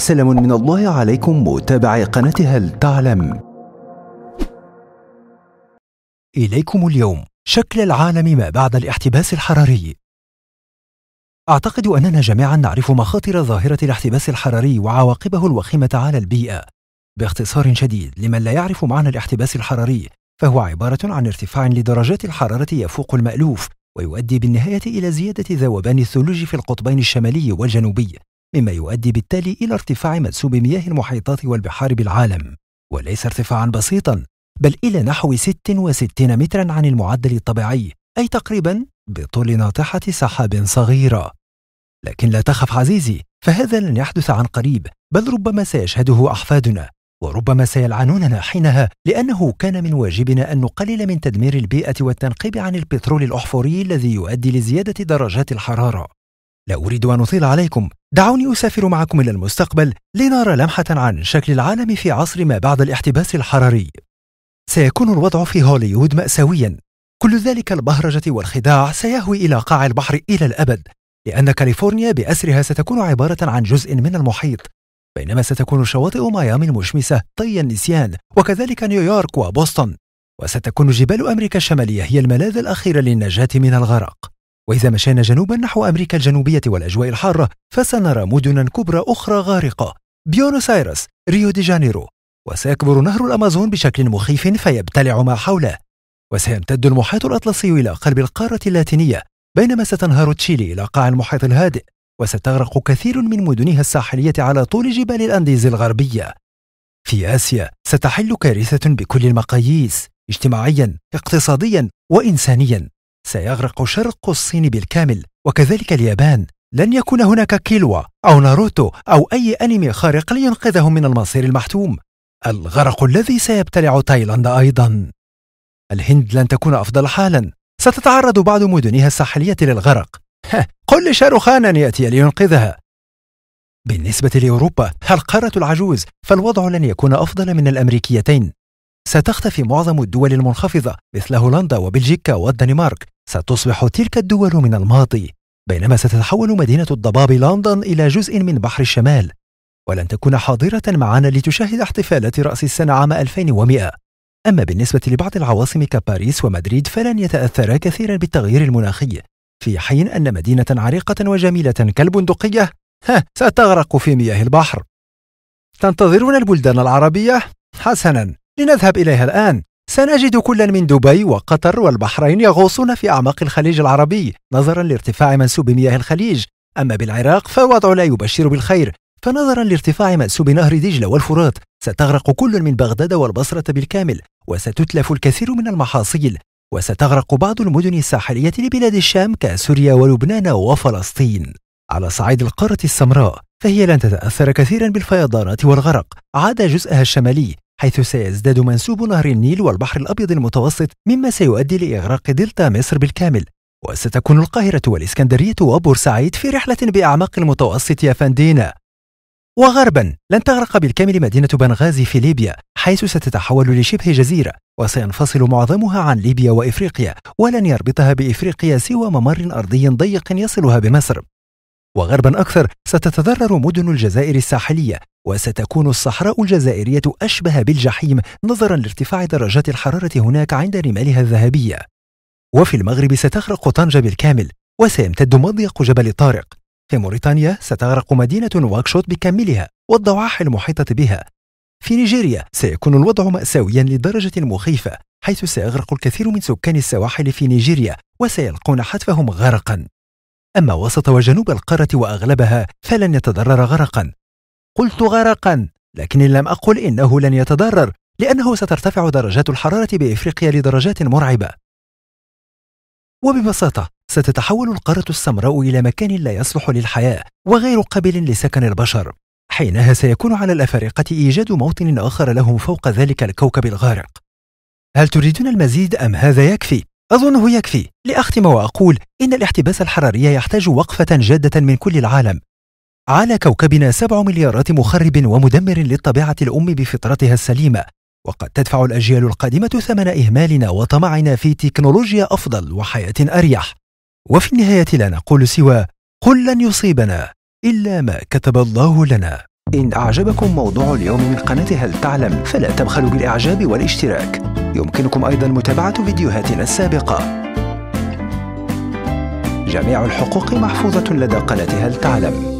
سلام من الله عليكم متابعي قناة هل تعلم إليكم اليوم شكل العالم ما بعد الاحتباس الحراري أعتقد أننا جميعا نعرف مخاطر ظاهرة الاحتباس الحراري وعواقبه الوخيمة على البيئة باختصار شديد لمن لا يعرف معنى الاحتباس الحراري فهو عبارة عن ارتفاع لدرجات الحرارة يفوق المألوف ويؤدي بالنهاية إلى زيادة ذوبان الثلوج في القطبين الشمالي والجنوبي مما يؤدي بالتالي إلى ارتفاع منسوب مياه المحيطات والبحار بالعالم وليس ارتفاعا بسيطا بل إلى نحو 66 مترا عن المعدل الطبيعي أي تقريبا بطول ناطحة سحاب صغيرة لكن لا تخف عزيزي فهذا لن يحدث عن قريب بل ربما سيشهده أحفادنا وربما سيلعنوننا حينها لأنه كان من واجبنا أن نقلل من تدمير البيئة والتنقيب عن البترول الأحفوري الذي يؤدي لزيادة درجات الحرارة لا أريد أن أطيل عليكم دعوني أسافر معكم إلى المستقبل لنرى لمحة عن شكل العالم في عصر ما بعد الاحتباس الحراري سيكون الوضع في هوليوود مأساويا كل ذلك البهرجة والخداع سيهوي إلى قاع البحر إلى الأبد لأن كاليفورنيا بأسرها ستكون عبارة عن جزء من المحيط بينما ستكون شواطئ ميامي المشمسة طي النسيان وكذلك نيويورك وبوسطن وستكون جبال أمريكا الشمالية هي الملاذ الأخير للنجاة من الغرق وإذا مشينا جنوبا نحو أمريكا الجنوبية والأجواء الحارة فسنرى مدنا كبرى أخرى غارقة بيونوس آيرس ريو دي جانيرو وسيكبر نهر الأمازون بشكل مخيف فيبتلع ما حوله وسيمتد المحيط الأطلسي إلى قلب القارة اللاتينية بينما ستنهار تشيلي إلى قاع المحيط الهادئ وستغرق كثير من مدنها الساحلية على طول جبال الأنديز الغربية في آسيا ستحل كارثة بكل المقاييس اجتماعيا اقتصاديا وإنسانيا سيغرق شرق الصين بالكامل وكذلك اليابان لن يكون هناك كيلوا أو ناروتو أو أي أنمي خارق لينقذهم من المصير المحتوم الغرق الذي سيبتلع تايلاند أيضا الهند لن تكون أفضل حالا ستتعرض بعض مدنها الساحلية للغرق قل لشاروخان أن يأتي لينقذها بالنسبة لأوروبا القارة العجوز فالوضع لن يكون أفضل من الأمريكيتين ستختفي معظم الدول المنخفضة مثل هولندا وبلجيكا والدنمارك ستصبح تلك الدول من الماضي بينما ستتحول مدينة الضباب لندن إلى جزء من بحر الشمال ولن تكون حاضرة معنا لتشاهد احتفالات رأس السنة عام 2100 أما بالنسبة لبعض العواصم كباريس ومدريد فلن يتأثرا كثيرا بالتغيير المناخي في حين أن مدينة عريقة وجميلة كالبندقية ها ستغرق في مياه البحر تنتظرون البلدان العربية؟ حسنا لنذهب إليها الآن سنجد كلا من دبي وقطر والبحرين يغوصون في أعماق الخليج العربي نظرا لارتفاع منسوب مياه الخليج أما بالعراق فوضع لا يبشر بالخير فنظرا لارتفاع منسوب نهر دجلة والفرات ستغرق كل من بغداد والبصرة بالكامل وستتلف الكثير من المحاصيل وستغرق بعض المدن الساحلية لبلاد الشام كسوريا ولبنان وفلسطين على صعيد القارة السمراء فهي لن تتأثر كثيرا بالفيضانات والغرق عدا جزءها الشمالي حيث سيزداد منسوب نهر النيل والبحر الأبيض المتوسط مما سيؤدي لإغراق دلتا مصر بالكامل وستكون القاهرة والإسكندرية وبورسعيد في رحلة بأعماق المتوسط يا فندينا وغربا لن تغرق بالكامل مدينة بنغازي في ليبيا حيث ستتحول لشبه جزيرة وسينفصل معظمها عن ليبيا وإفريقيا ولن يربطها بإفريقيا سوى ممر أرضي ضيق يصلها بمصر وغربا أكثر ستتضرر مدن الجزائر الساحلية وستكون الصحراء الجزائرية أشبه بالجحيم نظرا لارتفاع درجات الحرارة هناك عند رمالها الذهبية وفي المغرب ستغرق طنجة بالكامل وسيمتد مضيق جبل طارق في موريتانيا ستغرق مدينة واكشوت بكاملها والضواحي المحيطة بها في نيجيريا سيكون الوضع مأساويا لدرجة مخيفة حيث سيغرق الكثير من سكان السواحل في نيجيريا وسيلقون حتفهم غرقا أما وسط وجنوب القارة وأغلبها فلن يتضرر غرقا قلت غرقا لكني لم أقل إنه لن يتضرر لأنه سترتفع درجات الحرارة بإفريقيا لدرجات مرعبة وببساطة ستتحول القارة السمراء إلى مكان لا يصلح للحياة وغير قابل لسكن البشر حينها سيكون على الأفارقة إيجاد موطن آخر لهم فوق ذلك الكوكب الغارق هل تريدون المزيد أم هذا يكفي؟ أظنه يكفي لأختم وأقول إن الاحتباس الحراري يحتاج وقفة جادة من كل العالم على كوكبنا سبع مليارات مخرب ومدمر للطبيعة الأم بفطرتها السليمة وقد تدفع الأجيال القادمة ثمن إهمالنا وطمعنا في تكنولوجيا أفضل وحياة أريح وفي النهاية لا نقول سوى قل لن يصيبنا إلا ما كتب الله لنا إن أعجبكم موضوع اليوم من قناة هل تعلم فلا تبخلوا بالإعجاب والاشتراك يمكنكم أيضا متابعة فيديوهاتنا السابقة جميع الحقوق محفوظة لدى قناة هل تعلم